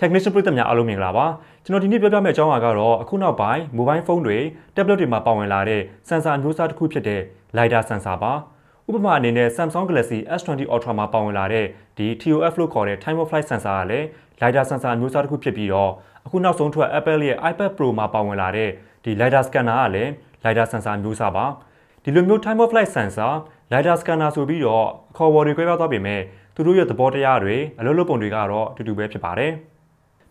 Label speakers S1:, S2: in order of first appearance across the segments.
S1: Technician ပရိသတ်များအားလုံးမင်္ဂလာပါကျွန်တော်ဒီနေ့ပြောပြမယ့်အကြောင်းအရာကတော့အခုနောက်ပိုင်း mobile phone တွေ tablet တွေမှာပါဝင်လာတဲ့ sensor အမျိုးအစားတစ်ခုဖြစ်တဲ့ lidar sensor ပါဥပမာအနေနဲ့ Samsung Galaxy S20 Ultra မှာပါဝင်လာတဲ့ဒီ ToF လို့ခေါ်တဲ့ time of flight sensor ကလည်း lidar sensor အမျိုးအစားတစ်ခုဖြစ်ပြီးတော့အခုနောက်ဆုံးထွက် Apple ရဲ့ iPad Pro မှာပါဝင်လာတဲ့ဒီ lidar scanner ကလည်း lidar sensor အမျိုးအစားပါဒီလိုမျိုး time of flight sensor lidar scanner ဆိုပြီးတော့ခေါ်ဝေါ်တွေခွဲခြားသွားပေမဲ့သူတို့ရဲ့သဘောတရားတွေအလုပ်လုပ်ပုံတွေကတော့အတူတူပဲဖြစ်ပါတယ်။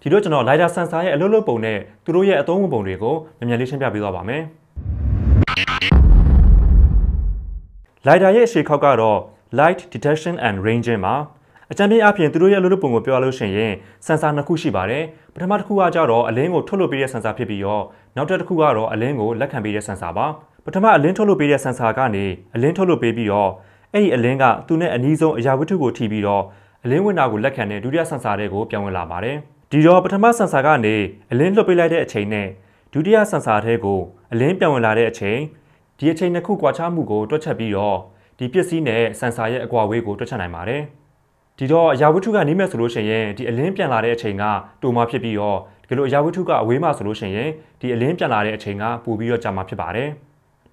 S1: ဒီတော့ကျွန်တော် LiDAR sensor ရဲ့အလုပ်လုပ်ပုံနဲ့သူတို့ရဲ့အသုံးဝင်ပုံတွေကိုမြန်မြန်လေးရှင်းပြပေးသွားပါမယ်။ LiDAR ရဲ့ရှေ့ခောက်ကတော့ Light Detection and Ranging မှာအကြံပေးအပြင်သူတို့ရဲ့အလုပ်လုပ်ပုံကိုပြောရလို့ရှိရင် sensor နှစ်ခုရှိပါတယ်။ပထမတစ်ခုကကြတော့အလင်းကိုထုတ်လွှတ်ပေးတဲ့ sensor ဖြစ်ပြီးတော့နောက်တစ်ခုကတော့အလင်းကိုလက်ခံပေးတဲ့ sensor ပါ။ပထမအလင်းထုတ်လွှတ်ပေးတဲ့ sensor ကနေအလင်းထုတ်လွှတ်ပေးပြီးတော့အဲ့ဒီအလင်းကသူ့နဲ့အနီးဆုံးအရာဝတ္ထုကိုထိပြီးတော့အလင်းဝင်တာကိုလက်ခံတဲ့ဒုတိယ sensor တွေကိုပြောင်းဝင်လာပါတယ်။ဒီတော့ပထမဆန်ဆာကနေအလင်းလွှတ်ပေးလိုက်တဲ့အချိန်နဲ့ဒုတိယဆန်ဆာထဲကိုအလင်းပြောင်းဝင်လာတဲ့အချိန်ဒီအချိန်နှစ်ခုကွာခြားမှုကိုတွက်ချက်ပြီးတော့ဒီပစ္စည်းနဲ့ဆန်ဆာရဲ့အကွာအဝေးကိုတွက်ချက်နိုင်ပါတယ်ဒီတော့အရာဝတ္ထုကနီးမဲ့ဆိုလို့ရှိရင်ဒီအလင်းပြန်လာတဲ့အချိန်ကတူမဖြစ်ပြီးတော့ဒီလိုအရာဝတ္ထုကအဝေးမှာဆိုလို့ရှိရင်ဒီအလင်းပြန်လာတဲ့အချိန်ကပိုပြီးတော့ကြာမှာဖြစ်ပါတယ်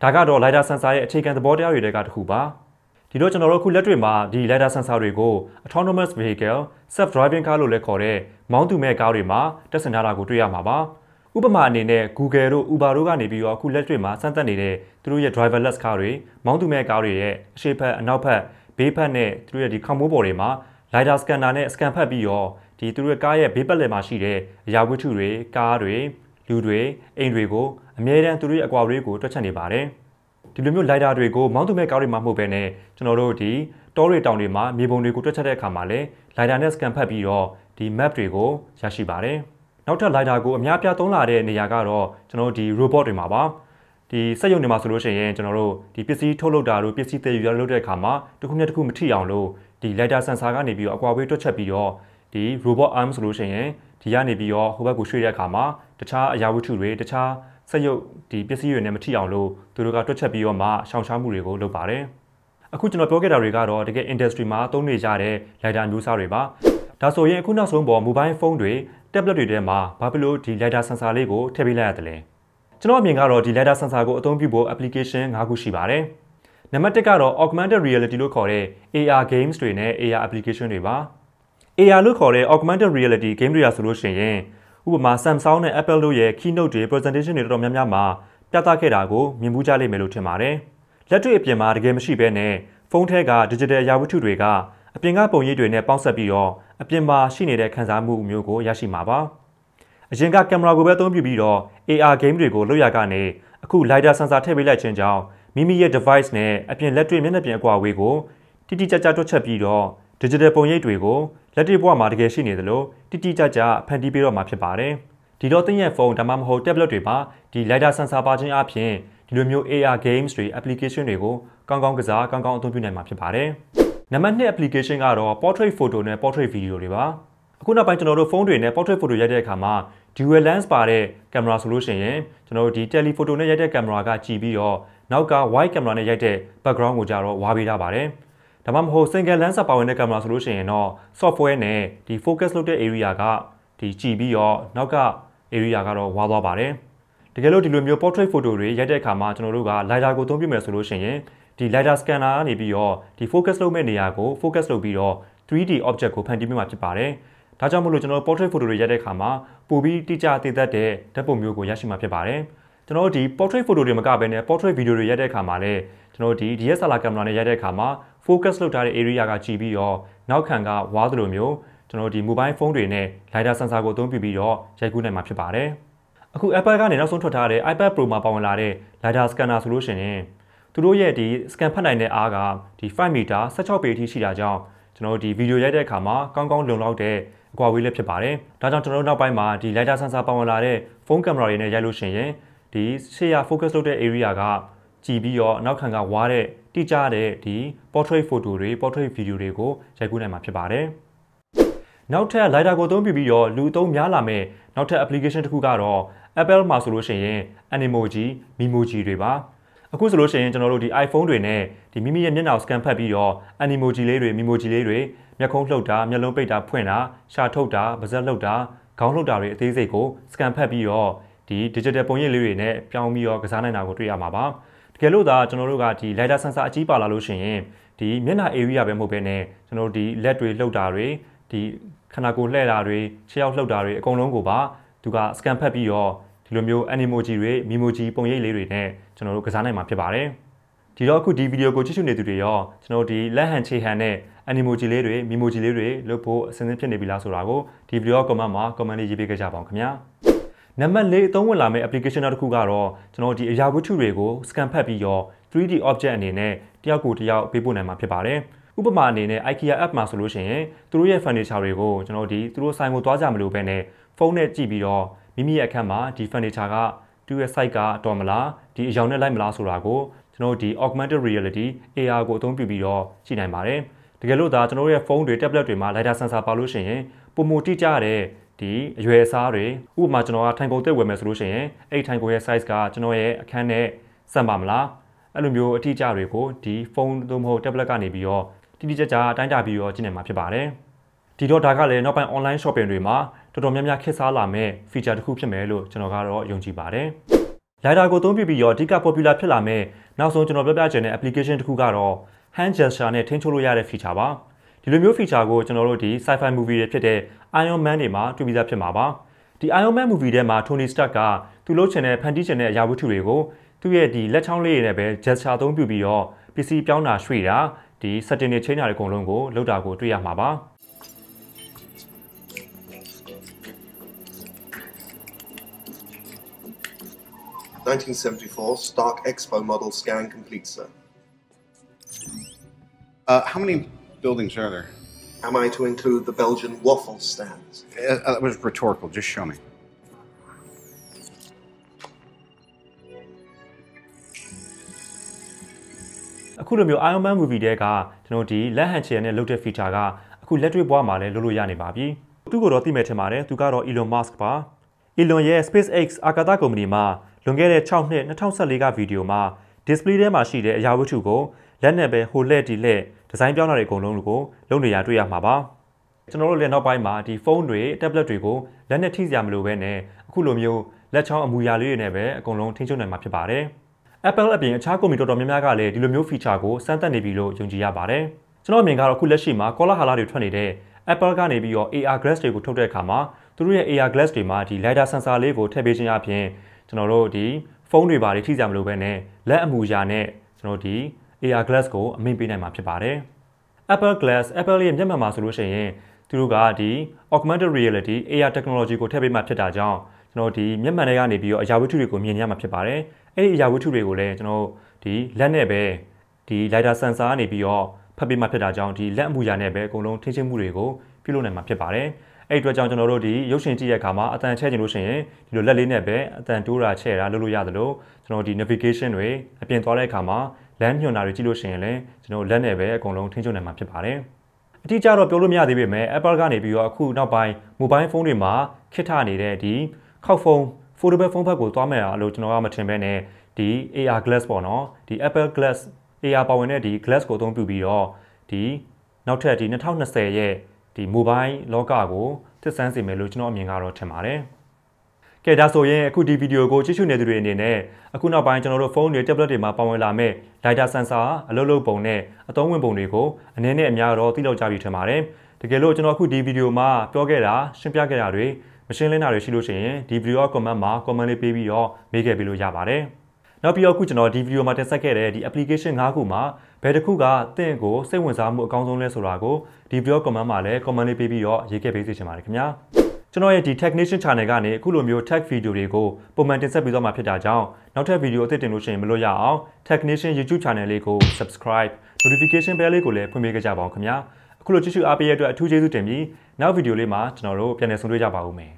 S1: ဒါကတော့ LiDAR sensor ရဲ့အခြေခံသဘောတရားတွေတဲကတစ်ခုပါ။ဒီတော့ကျွန်တော်တို့အခုလက်တွေ့မှာဒီ lidar sensor တွေကို autonomous vehicle self driving car လို့လည်းခေါ်တဲ့မောင်းသူမဲ့ကားတွေမှာတပ်ဆင်ထားတာကိုတွေ့ရမှာပါဥပမာအနေနဲ့ Google တို့ Uber တို့ကနေပြီးတော့အခုလက်တွေ့မှာစမ်းသပ်နေတဲ့သူတို့ရဲ့ driverless car တွေမောင်းသူမဲ့ကားတွေရဲ့အရှေ့ဘက်အနောက်ဘက်ဘေးဘက်နဲ့သူတို့ရဲ့ဒီခမိုးပေါ်တွေမှာ lidar scanner နဲ့ scan ဖတ်ပြီးတော့ဒီသူတို့ရဲ့ကားရဲ့ဘေးပတ်လည်မှာရှိတဲ့အရာဝတ္ထုတွေကားတွေလူတွေအိမ်တွေကိုအမြဲတမ်းသူတို့ရဲ့အကွာအဝေးကိုတွက်ချက်နေပါတယ်။ဒီလိုမျိုး LiDAR တွေကိုမောင်းသူမဲ့ကားတွေမှာမဟုတ်ဘဲနဲ့ကျွန်တော်တို့ဒီတောတွေတောင်တွေမှာမြေပုံတွေကိုတွက်ချက်တဲ့အခါမှာလည်း LiDAR နဲ့ scan ဖတ်ပြီးတော့ဒီ map တွေကိုရရှိပါတယ်။နောက်ထပ် LiDAR ကိုအများပြားသုံးလာတဲ့နေရာကတော့ကျွန်တော်တို့ဒီ robot တွေမှာပါ။ဒီစက်ရုံတွေမှာဆိုလို့ရှိရင်ကျွန်တော်တို့ဒီပစ္စည်းထုတ်လုပ်တာတို့ပစ္စည်းသယ်ယူရလုပ်တဲ့အခါမှာတစ်ခုနဲ့တစ်ခုမထိအောင်လို့ဒီ LiDAR sensor ကနေပြီးတော့အကွာအဝေးတွက်ချက်ပြီးတော့ဒီ robot arm ဆိုလို့ရှိရင်ဒီကနေပြီးတော့ဟိုဘက်ကိုရွှေ့တဲ့အခါမှာတခြားအရာဝတ္ထုတွေတခြားစက်ရုပ်ဒီပစ္စည်းတွေနဲ့မထိအောင်လို့သူတို့ကတွက်ချက်ပြီးတော့မှရှောင်ရှားမှုတွေကိုလုပ်ပါတယ်။အခုကျွန်တော်ပြောခဲ့တာတွေကတော့တကယ် industry မှာသုံးနေကြတဲ့ LiDAR မျိုးစားတွေပါ။ဒါဆိုရင်အခုနောက်ဆုံးပေါ် mobile phone တွေ tablet တွေထဲမှာဘာဖြစ်လို့ဒီ LiDAR sensor လေးကိုထည့်ပေးလိုက်ရသလဲ။ကျွန်တော်အမြင်ကတော့ဒီ LiDAR sensor ကိုအသုံးပြုဖို့ application ၅ခုရှိပါတယ်။နံပါတ်၁ကတော့ augmented reality လို့ခေါ်တဲ့ AR games တွေနဲ့ AR application တွေပါ။ AR လို့ခေါ်တဲ့ augmented reality game တွေကဆိုလို့ရှိရင်ဥပမာ Samsung နဲ့ Apple တို့ရဲ့ keynote တွေ presentation တွေတော်တော်များများမှာပြသခဲ့တာကိုမြင်မှုကြလိမ့်မယ်လို့ထင်ပါတယ်။လက်တွေ့အပြင်မှာတကယ်မရှိဘဲနဲ့ဖုန်းထဲက digital ရာဝတ္ထုတွေကအပြင်ကပုံရိပ်တွေနဲ့ပေါက်ဆက်ပြီးတော့အပြင်မှာရှိနေတဲ့ခံစားမှုမျိုးကိုရရှိမှာပါ။အရင်ကကင်မရာကိုပဲအသုံးပြုပြီးတော့ AR game တွေကိုလွတ်ရကနေအခု LiDAR sensor ထည့်ပေးလိုက်ခြင်းကြောင့်မိမိရဲ့ device နဲ့အပြင်လက်တွေ့မျက်နှာပြင်အကွာအဝေးကိုတိတိကျကျတွက်ချက်ပြီးတော့ digital ပုံရိပ်တွေကိုလက်တွေ့ဘဝမှာတကယ်ရှိနေသလိုတိတိကျကျဖန်တီးပေးတော့မှာဖြစ်ပါတယ်။ဒီတော့သင်ရဲ့ဖုန်းဒါမှမဟုတ် tablet တွေမှာဒီ LiDAR sensor ပါခြင်းအပြင်ဒီလိုမျိုး AR games တွေ application တွေကိုကောင်းကောင်းကစားကောင်းကောင်းအသုံးပြုနိုင်မှာဖြစ်ပါတယ်။နံပါတ်2 application ကတော့ portrait photo နဲ့ portrait video တွေပါ။အခုနောက်ပိုင်းကျွန်တော်တို့ဖုန်းတွေနဲ့ portrait photo ရိုက်တဲ့အခါမှာ dual lens ပါတဲ့ကင်မရာဆိုလို့ရှိရင်ကျွန်တော်တို့ဒီ telephoto နဲ့ရိုက်တဲ့ကင်မရာကကြည့်ပြီးတော့နောက်က wide camera နဲ့ရိုက်တဲ့ background ကိုကြတော့ဝါပေးထားပါတယ်။ဒါမှမဟုတ် single lens ပါဝင်တဲ့ camera ဆိုလို့ရှိရင်တော့ software နဲ့ဒီ focus လုပ်တဲ့ area ကဒီကြည်ပြီးတော့နောက်က area ကတော့ဝါသွားပါတယ်တကယ်လို့ဒီလိုမျိုး portrait photo တွေရိုက်တဲ့အခါမှာကျွန်တော်တို့က lidar ကိုသုံးပြမယ်ဆိုလို့ရှိရင်ဒီ lidar scanner ကနေပြီးတော့ဒီ focus လုပ်မဲ့နေရာကို focus လုပ်ပြီးတော့ 3D object ကိုဖန်တီးပေးမှာဖြစ်ပါတယ်ဒါကြောင့်မို့လို့ကျွန်တော် portrait photo တွေရိုက်တဲ့အခါမှာပိုပြီးတိကျသေးသက်တဲ့ဓာတ်ပုံမျိုးကိုရရှိမှာဖြစ်ပါတယ်ကျွန်တော်တို့ဒီ portrait photo တွေမကဘဲနဲ့ portrait video တွေရိုက်တဲ့အခါမှာလည်းကျွန်တော်ဒီ DSLR ကင်မရာနဲ့ရိုက်တဲ့အခါမှာ focus လုပ်ထားတဲ့ area ကကြည့်ပြီးတော့နောက်ခံကဝါသလိုမျိုးကျွန်တော်ဒီ mobile phone တွေနဲ့ lidar sensor ကိုအသုံးပြုပြီးတော့ရိုက်ကူးနိုင်မှာဖြစ်ပါတယ်အခု Apple ကနေနောက်ဆုံးထွက်ထားတဲ့ iPad Pro မှာပါဝင်လာတဲ့ lidar scanner ဆိုလို့ရှိရင်သူတို့ရဲ့ဒီ scan ဖတ်နိုင်တဲ့အားကဒီ5 meter 16ပေအထိရှိတာကြောင့်ကျွန်တော်ဒီ video ရိုက်တဲ့အခါမှာကောင်းကောင်းလုံလောက်တဲ့အကွာအဝေးလည်းဖြစ်ပါတယ်ဒါကြောင့်ကျွန်တော်တို့နောက်ပိုင်းမှာဒီ lidar sensor ပါဝင်လာတဲ့ phone camera တွေနဲ့ရိုက်လို့ရှိရင်ဒီရှေ့ရ focus လုပ်တဲ့ area ကကြည်ပြီးတော့နောက်ခံကဝါတဲ့တိကျတဲ့ဒီ portrait photo တွေ portrait video တွေကိုရိုက်ကူးနိုင်မှာဖြစ်ပါတယ်။နောက်ထပ် LiDAR ကိုသုံးပြီးတော့လူသုံးများလာမဲ့နောက်ထပ် application တစ်ခုကတော့ Apple မှာဆိုလို့ရှိရင် Animoji, Memoji တွေပါ။အခုဆိုလို့ရှိရင်ကျွန်တော်တို့ဒီ iPhone တွေနဲ့ဒီမိမိရဲ့မျက်နှာကို scan ဖတ်ပြီးတော့ Animoji လေးတွေ Memoji လေးတွေမျက်ခုံးလှုပ်တာမျက်လုံးပိတ်တာဖွင့်တာရှာထုတ်တာပါးစပ်လှုပ်တာခေါင်းလှုပ်တာတွေအသေးစိတ်ကို scan ဖတ်ပြီးတော့ဒီ digital ပုံရိပ်လေးတွေနဲ့ပြောင်းပြီးတော့ကစားနိုင်တာကိုတွေ့ရမှာပါတကယ်လို့သာကျွန်တော်တို့ကဒီ LiDAR sensor အကြီးပါလာလို့ရှိရင်ဒီမျက်နှာ area ပဲမဟုတ်ဘဲနဲ့ကျွန်တော်တို့ဒီလက်တွေလှုပ်တာတွေဒီခန္ဓာကိုယ်လှည့်တာတွေခြေရောက်လှုပ်တာတွေအကုန်လုံးကိုပါသူက scan ဖတ်ပြီးတော့ဒီလိုမျိုး animoji တွေ memoji ပုံရိပ်လေးတွေနဲ့ကျွန်တော်တို့ကစားနိုင်မှာဖြစ်ပါတယ်ဒီတော့အခုဒီဗီဒီယိုကိုကြည့်ရှုနေသူတွေရောကျွန်တော်ဒီလက်ဟန်ခြေဟန်နဲ့ animoji လေးတွေ memoji လေးတွေလုပ်ဖို့အစဉ်အသင့်ဖြစ်နေပြီလားဆိုတာကိုဒီဗီဒီယို comment မှာ comment လေးရေးပေးကြပါအောင်ခင်ဗျာနံပါတ်၄အသုံးဝင်လာမယ့် application နောက်တစ်ခုကတော့ကျွန်တော်ဒီအရာဝတ္ထုတွေကို scan ဖတ်ပြီးရော 3D object အနေနဲ့တယောက်ကိုတယောက်ပေးပို့နိုင်မှာဖြစ်ပါတယ်။ဥပမာအနေနဲ့ IKEA app မှာဆိုလို့ရှိရင်သူတို့ရဲ့ furniture တွေကိုကျွန်တော်ဒီသူတို့ဆိုင်ကိုသွားကြမလို့ပဲနဲ့ဖုန်းနဲ့ကြည့်ပြီးတော့မိမိရဲ့အခန်းမှာဒီ furniture ကသူ့ရဲ့ site ကတော်မလားဒီအရောင်နဲ့လိုက်မလားဆိုတာကိုကျွန်တော်ဒီ augmented reality AR ကိုအသုံးပြုပြီးတော့ကြည့်နိုင်ပါတယ်။တကယ်လို့ဒါကျွန်တော်တို့ရဲ့ဖုန်းတွေ tablet တွေမှာ lidar sensor ပါလို့ရှိရင်ပုံမတိကျတဲ့ဒီအရွယ်အစားတွေဥပမာကျွန်တော်ကထိုင်ကုန်တက်ဝယ်မယ်ဆိုလို့ရှိရင်အဲ့ထိုင်ကုန်ရဲ့ size ကကျွန်တော်ရဲ့အခန်းနဲ့စံပါမလားအဲ့လိုမျိုးအထီးကျတွေကိုဒီဖုန်းသို့မဟုတ် tablet ကနေပြီးတော့တိတိကျကျအတိုင်းတာပြီးတော့ကျင့်နေမှာဖြစ်ပါတယ်ဒီတော့ဒါကလည်းနောက်ပိုင်း online shopping တွေမှာတော်တော်များများခေတ်စားလာမဲ့ feature တစ်ခုဖြစ်မယ်လို့ကျွန်တော်ကတော့ယုံကြည်ပါတယ်။ LiDAR ကိုအသုံးပြုပြီးတော့အဓိက popular ဖြစ်လာမဲ့နောက်ဆုံးကျွန်တော်ပြောပြချင်တဲ့ application တစ်ခုကတော့ hand gesture နဲ့ထိန်းချုပ်လို့ရတဲ့ feature ပါ။ဒီလိုမျိုး feature ကိုကျွန်တော်တို့ဒီ sci-fi movie တွေဖြစ်တဲ့ Iron Man တွေမှာတွေ့ပြီးသားဖြစ်မှာပါဒီ Iron Man movie ထဲမှာ Tony Stark ကသူ့လှုပ်ချင်တဲ့ဖန်တီးချင်တဲ့အရာဝတ္ထုတွေကိုသူ့ရဲ့ဒီလက်ချောင်းလေးတွေနဲ့ပဲ gesture သုံးပြပြီးတော့ပစ္စည်းပြောင်းတာရွှေ့တာဒီ setting တွေချိန်တာတွေအကုန်လုံးကိုလုပ်တာကိုတွေ့ရမှာပါ1974 Stark Expo model scan complete, sir. Uh, how many building are there? Am I to include the Belgian waffle stands? Uh, that was rhetorical. Just show me. ။အခုလိုမျိုး Iron Man movie တဲကကျွန်တော်ဒီလက်ဟန်ချယ်နဲ့လုပ်တဲ့ feature ကအခုလက်တွေ့ဘဝမှာလည်းလုပ်လို့ရနေပါပြီ။သူ့ကိုတော့သိမယ်ထင်ပါတယ်။သူကတော့ Elon Musk ပါ။ Elon ရဲ့ SpaceX အာကာသကုမ္ပဏီမှာလွန်ခဲ့တဲ့6နှစ်2014ကဗီဒီယိုမှာ display ထဲမှာရှိတဲ့အရာဝတ္ထုကိုလက်နဲ့ပဲဟိုလက်ဒီလက်ဒီဇိုင်းပြောင်းတာတွေအကုန်လုံးကိုလုပ်နေရတွေ့ရမှာပါကျွန်တော်တို့လည်းနောက်ပိုင်းမှာဒီဖုန်းတွေ tablet တွေကိုလက်နဲ့ထိစရာမလိုပဲနဲ့အခုလိုမျိုးလက်ချောင်းအမူအရာလေးတွေနဲ့ပဲအကုန်လုံးထိန်းချုပ်နိုင်မှာဖြစ်ပါတယ် Apple အပြင်အခြားကုမ္ပဏီတော်တော်များများကလည်းဒီလိုမျိုး feature ကိုစမ်းသပ်နေပြီလို့ယုံကြည်ရပါတယ်ကျွန်တော်အမြင်ကတော့အခုလက်ရှိမှာကောလာဟာလာတွေထွက်နေတဲ့ Apple ကနေပြီးတော့ AR glass တွေကိုထုတ်တဲ့အခါမှာသူတို့ရဲ့ AR glass တွေမှာဒီ lidar sensor လေးကိုထည့်ပေးခြင်းအပြင်ကျွန်တော်တို့ဒီဖုန်းတွေပါတွေထိစရာမလိုပဲနဲ့လက်အမူအရာနဲ့ကျွန်တော်ဒီ AR Glass ကိုအမိန့်ပေးနိုင်မှာဖြစ်ပါတယ်။ Apple Glass Apple ရဲ့မျက်မှန်မှာဆိုလို့ရှိရင်သူတို့ကဒီ augmented reality AR technology ကိုထည့်ပေးမှဖြစ်တာကြောင့်ကျွန်တော်ဒီမျက်မှန်တွေကနေပြီးတော့အရာဝတ္ထုတွေကိုမြင်ရမှာဖြစ်ပါတယ်။အဲ့ဒီအရာဝတ္ထုတွေကိုလည်းကျွန်တော်ဒီလက်နဲ့ပဲဒီ lidar sensor ကနေပြီးတော့ဖတ်ပေးမှဖြစ်တာကြောင့်ဒီလက်အမူအရာနဲ့ပဲအကုန်လုံးထိချင်းမှုတွေကိုပြုလုပ်နိုင်မှာဖြစ်ပါတယ်။အဲ့အတွက်ကြောင့်ကျွန်တော်တို့ဒီရုပ်ရှင်ကြည့်တဲ့အခါမှာအတန်ချဲ့ချင်လို့ရှိရင်ဒီလိုလက်လေးနဲ့ပဲအတန်တိုးတာချဲ့တာလုပ်လို့ရသလိုကျွန်တော်ဒီ navigation တွေအပြင်သွားတဲ့အခါမှာလမ်းညွှန်တာတွေကြည့်လို့ရှိရင်လည်းကျွန်တော်လက်နဲ့ပဲအကုန်လုံးထိန်းချုပ်နိုင်မှာဖြစ်ပါတယ်အတိအကျတော့ပြောလို့မရသေးပေမဲ့ Apple ကနေပြီးတော့အခုနောက်ပိုင်း mobile phone တွေမှာခစ်ထနေတဲ့ဒီခောက်ဖုန်း foldable phone ဘက်ကိုသွားမယ်လို့ကျွန်တော်ကမထင်ပဲနဲ့ဒီ AR glass ပေါ့နော်ဒီ Apple Glass AR ပါဝင်တဲ့ဒီ glass ကိုအသုံးပြုပြီးတော့ဒီနောက်ထပ်ဒီ2020ရဲ့ဒီ mobile လောကကိုသစ်ဆန်းစေမယ်လို့ကျွန်တော်အမြင်ကတော့ထင်ပါတယ်။ကဲဒါဆိုရင်အခုဒီဗီဒီယိုကိုကြည့်ရှုနေသူတွေအနေနဲ့အခုနောက်ပိုင်းကျွန်တော်တို့ဖုန်းတွေ tablet တွေမှာပါဝင်လာမဲ့ lidar sensor အလုပ်လုပ်ပုံနဲ့အသုံးဝင်ပုံတွေကိုအနည်းနဲ့အများတော့သိလောက်ကြပြီထင်ပါတယ်။တကယ်လို့ကျွန်တော်အခုဒီဗီဒီယိုမှာပြောခဲ့တာရှင်းပြခဲ့တာတွေမရှင်းလင်းတာတွေရှိလို့ရှိရင်ဒီဗီဒီယို comment မှာ comment လေးပေးပြီးတော့မေးခဲ့ပေးလို့ရပါတယ်။နောက်ပြီးတော့အခုကျွန်တော်ဒီဗီဒီယိုမှာတင်ဆက်ခဲ့တဲ့ဒီ application ၅ခုမှာဘယ်တစ်ခုကတင့်ကိုစိတ်ဝင်စားမှုအကောင်းဆုံးလဲဆိုတာကိုဒီ video comment မှာလည်း comment လေးပေးပြီးတော့ရေးခဲ့ပေးစီချင်ပါတယ်ခင်ဗျာကျွန်တော်ရဲ့ဒီ technician channel ကနေအခုလိုမျိုး tech video တွေကိုပုံမှန်တင်ဆက်ပေးသွားမှာဖြစ်တာကြောင့်နောက်ထပ် video အသစ်တင်လို့ရှိရင်မလွတ်ရအောင် technician youtube channel လေးကို subscribe notification bell လေးကိုလည်းဖွင့်ပေးကြပါအောင်ခင်ဗျာအခုလိုကြည့်ရှုအားပေးရတဲ့အတွက်အထူးကျေးဇူးတင်ပြီးနောက် video လေးမှာကျွန်တော်တို့ပြန်လည်ဆုံတွေ့ကြပါဦးမယ်